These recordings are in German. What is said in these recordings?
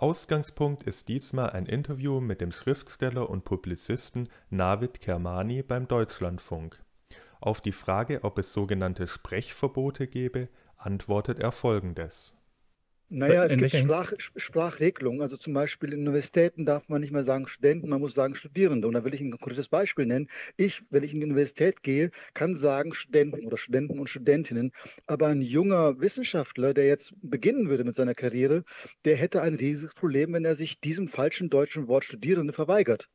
Ausgangspunkt ist diesmal ein Interview mit dem Schriftsteller und Publizisten Navid Kermani beim Deutschlandfunk. Auf die Frage, ob es sogenannte Sprechverbote gebe, antwortet er Folgendes äh, naja, es in gibt Sprach, Sprachregelungen. Also zum Beispiel in Universitäten darf man nicht mehr sagen Studenten, man muss sagen Studierende. Und da will ich ein konkretes Beispiel nennen. Ich, wenn ich in die Universität gehe, kann sagen Studenten oder Studenten und Studentinnen. Aber ein junger Wissenschaftler, der jetzt beginnen würde mit seiner Karriere, der hätte ein riesiges Problem, wenn er sich diesem falschen deutschen Wort Studierende verweigert.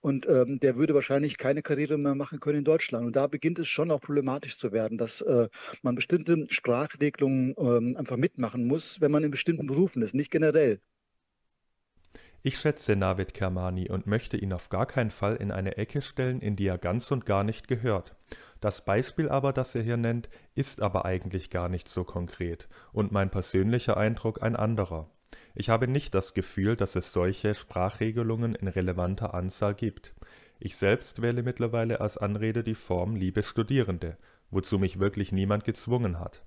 Und ähm, der würde wahrscheinlich keine Karriere mehr machen können in Deutschland. Und da beginnt es schon auch problematisch zu werden, dass äh, man bestimmte Sprachregelungen äh, einfach mitmachen muss, wenn man in bestimmten Berufen ist, nicht generell. Ich schätze Navid Kermani und möchte ihn auf gar keinen Fall in eine Ecke stellen, in die er ganz und gar nicht gehört. Das Beispiel aber, das er hier nennt, ist aber eigentlich gar nicht so konkret und mein persönlicher Eindruck ein anderer. Ich habe nicht das Gefühl, dass es solche Sprachregelungen in relevanter Anzahl gibt. Ich selbst wähle mittlerweile als Anrede die Form Liebe Studierende, wozu mich wirklich niemand gezwungen hat.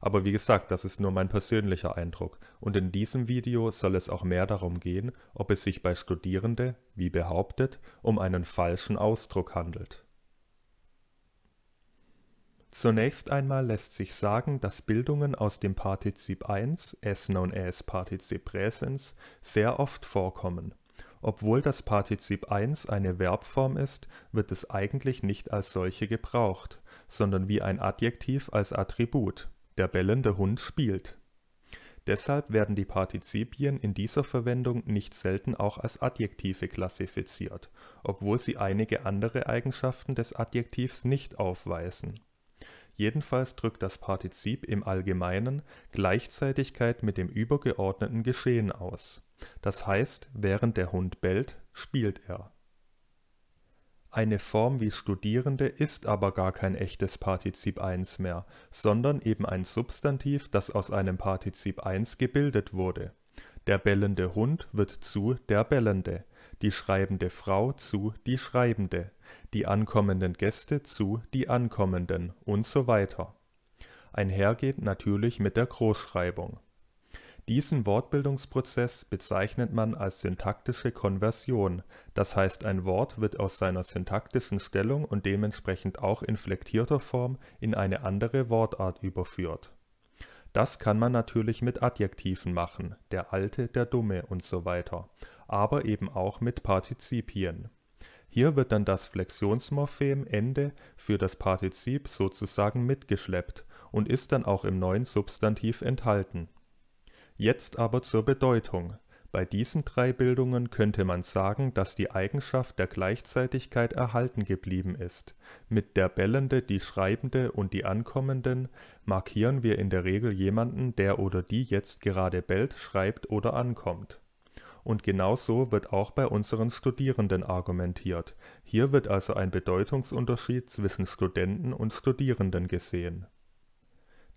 Aber wie gesagt, das ist nur mein persönlicher Eindruck und in diesem Video soll es auch mehr darum gehen, ob es sich bei Studierende, wie behauptet, um einen falschen Ausdruck handelt. Zunächst einmal lässt sich sagen, dass Bildungen aus dem Partizip 1, as known as Partizip Präsens, sehr oft vorkommen. Obwohl das Partizip 1 eine Verbform ist, wird es eigentlich nicht als solche gebraucht, sondern wie ein Adjektiv als Attribut. Der bellende Hund spielt. Deshalb werden die Partizipien in dieser Verwendung nicht selten auch als Adjektive klassifiziert, obwohl sie einige andere Eigenschaften des Adjektivs nicht aufweisen. Jedenfalls drückt das Partizip im Allgemeinen Gleichzeitigkeit mit dem übergeordneten Geschehen aus. Das heißt, während der Hund bellt, spielt er eine Form wie Studierende ist aber gar kein echtes Partizip 1 mehr, sondern eben ein Substantiv, das aus einem Partizip 1 gebildet wurde. Der bellende Hund wird zu der Bellende, die schreibende Frau zu die Schreibende, die ankommenden Gäste zu die Ankommenden und so weiter. Einhergeht natürlich mit der Großschreibung diesen Wortbildungsprozess bezeichnet man als syntaktische Konversion, das heißt ein Wort wird aus seiner syntaktischen Stellung und dementsprechend auch inflektierter Form in eine andere Wortart überführt. Das kann man natürlich mit Adjektiven machen, der Alte, der Dumme und so weiter, aber eben auch mit Partizipien. Hier wird dann das Flexionsmorphem Ende für das Partizip sozusagen mitgeschleppt und ist dann auch im neuen Substantiv enthalten Jetzt aber zur Bedeutung. Bei diesen drei Bildungen könnte man sagen, dass die Eigenschaft der Gleichzeitigkeit erhalten geblieben ist. Mit der Bellende, die Schreibende und die Ankommenden markieren wir in der Regel jemanden, der oder die jetzt gerade bellt, schreibt oder ankommt. Und genau so wird auch bei unseren Studierenden argumentiert. Hier wird also ein Bedeutungsunterschied zwischen Studenten und Studierenden gesehen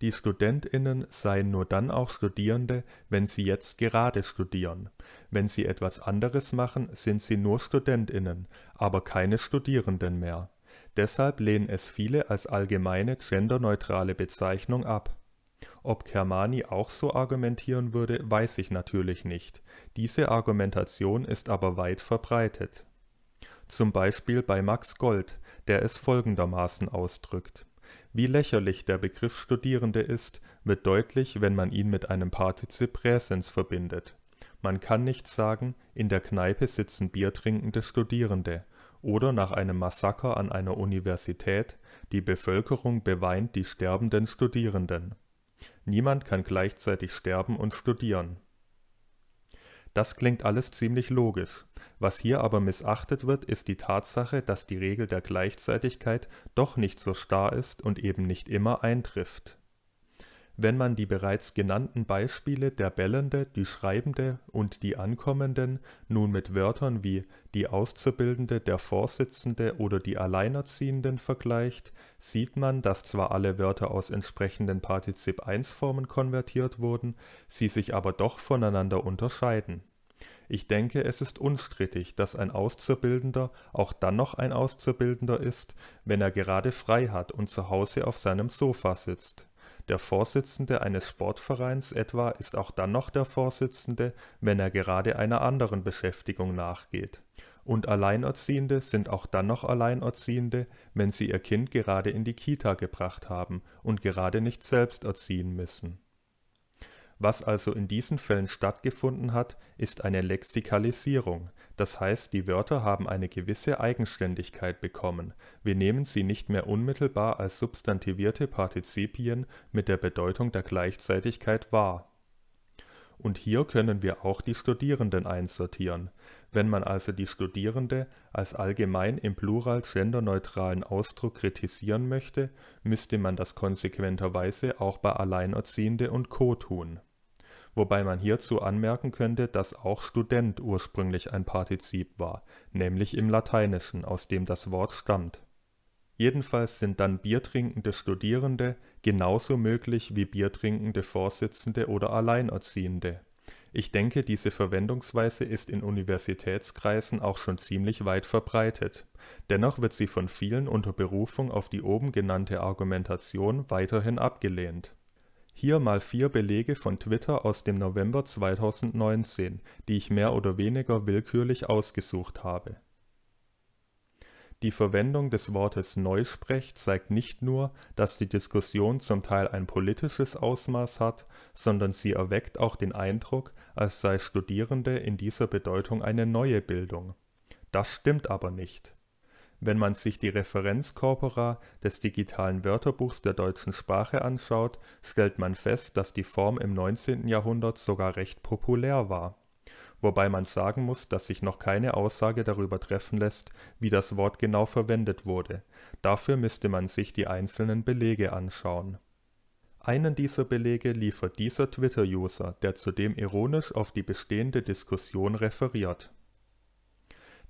die Studentinnen seien nur dann auch Studierende, wenn sie jetzt gerade studieren. Wenn sie etwas anderes machen, sind sie nur Studentinnen, aber keine Studierenden mehr. Deshalb lehnen es viele als allgemeine genderneutrale Bezeichnung ab. Ob Kermani auch so argumentieren würde, weiß ich natürlich nicht. Diese Argumentation ist aber weit verbreitet. Zum Beispiel bei Max Gold, der es folgendermaßen ausdrückt wie lächerlich der Begriff Studierende ist, wird deutlich, wenn man ihn mit einem Partizip Präsens verbindet. Man kann nicht sagen, in der Kneipe sitzen biertrinkende Studierende oder nach einem Massaker an einer Universität, die Bevölkerung beweint die sterbenden Studierenden. Niemand kann gleichzeitig sterben und studieren das klingt alles ziemlich logisch. Was hier aber missachtet wird, ist die Tatsache, dass die Regel der Gleichzeitigkeit doch nicht so starr ist und eben nicht immer eintrifft wenn man die bereits genannten Beispiele der Bellende, die Schreibende und die Ankommenden nun mit Wörtern wie die Auszubildende, der Vorsitzende oder die Alleinerziehenden vergleicht, sieht man, dass zwar alle Wörter aus entsprechenden Partizip 1-Formen konvertiert wurden, sie sich aber doch voneinander unterscheiden. Ich denke, es ist unstrittig, dass ein Auszubildender auch dann noch ein Auszubildender ist, wenn er gerade frei hat und zu Hause auf seinem Sofa sitzt. Der Vorsitzende eines Sportvereins etwa ist auch dann noch der Vorsitzende, wenn er gerade einer anderen Beschäftigung nachgeht. Und Alleinerziehende sind auch dann noch Alleinerziehende, wenn sie ihr Kind gerade in die Kita gebracht haben und gerade nicht selbst erziehen müssen was also in diesen Fällen stattgefunden hat, ist eine Lexikalisierung, das heißt die Wörter haben eine gewisse Eigenständigkeit bekommen, wir nehmen sie nicht mehr unmittelbar als substantivierte Partizipien mit der Bedeutung der Gleichzeitigkeit wahr. Und hier können wir auch die Studierenden einsortieren. Wenn man also die Studierende als allgemein im Plural genderneutralen Ausdruck kritisieren möchte, müsste man das konsequenterweise auch bei Alleinerziehende und Co. tun wobei man hierzu anmerken könnte, dass auch Student ursprünglich ein Partizip war, nämlich im Lateinischen, aus dem das Wort stammt. Jedenfalls sind dann biertrinkende Studierende genauso möglich wie biertrinkende Vorsitzende oder Alleinerziehende. Ich denke, diese Verwendungsweise ist in Universitätskreisen auch schon ziemlich weit verbreitet. Dennoch wird sie von vielen unter Berufung auf die oben genannte Argumentation weiterhin abgelehnt hier mal vier Belege von Twitter aus dem November 2019, die ich mehr oder weniger willkürlich ausgesucht habe. Die Verwendung des Wortes Neusprech zeigt nicht nur, dass die Diskussion zum Teil ein politisches Ausmaß hat, sondern sie erweckt auch den Eindruck, als sei Studierende in dieser Bedeutung eine neue Bildung. Das stimmt aber nicht. Wenn man sich die Referenzkorpora des Digitalen Wörterbuchs der deutschen Sprache anschaut, stellt man fest, dass die Form im 19. Jahrhundert sogar recht populär war. Wobei man sagen muss, dass sich noch keine Aussage darüber treffen lässt, wie das Wort genau verwendet wurde. Dafür müsste man sich die einzelnen Belege anschauen. Einen dieser Belege liefert dieser Twitter-User, der zudem ironisch auf die bestehende Diskussion referiert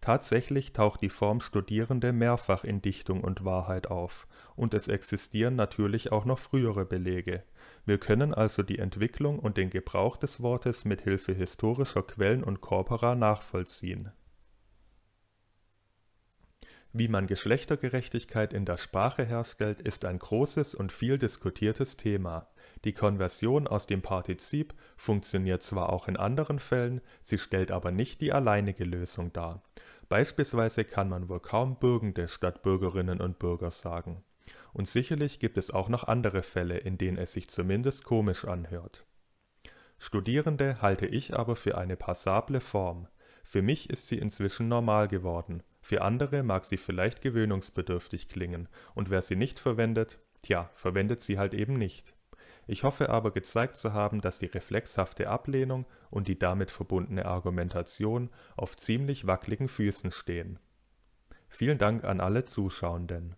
Tatsächlich taucht die Form Studierende mehrfach in Dichtung und Wahrheit auf, und es existieren natürlich auch noch frühere Belege. Wir können also die Entwicklung und den Gebrauch des Wortes mit Hilfe historischer Quellen und Corpora nachvollziehen. Wie man Geschlechtergerechtigkeit in der Sprache herstellt, ist ein großes und viel diskutiertes Thema. Die Konversion aus dem Partizip funktioniert zwar auch in anderen Fällen, sie stellt aber nicht die alleinige Lösung dar. Beispielsweise kann man wohl kaum Bürgende statt Bürgerinnen und Bürger sagen. Und sicherlich gibt es auch noch andere Fälle, in denen es sich zumindest komisch anhört. Studierende halte ich aber für eine passable Form. Für mich ist sie inzwischen normal geworden. Für andere mag sie vielleicht gewöhnungsbedürftig klingen, und wer sie nicht verwendet, tja, verwendet sie halt eben nicht. Ich hoffe aber gezeigt zu haben, dass die reflexhafte Ablehnung und die damit verbundene Argumentation auf ziemlich wackligen Füßen stehen. Vielen Dank an alle Zuschauenden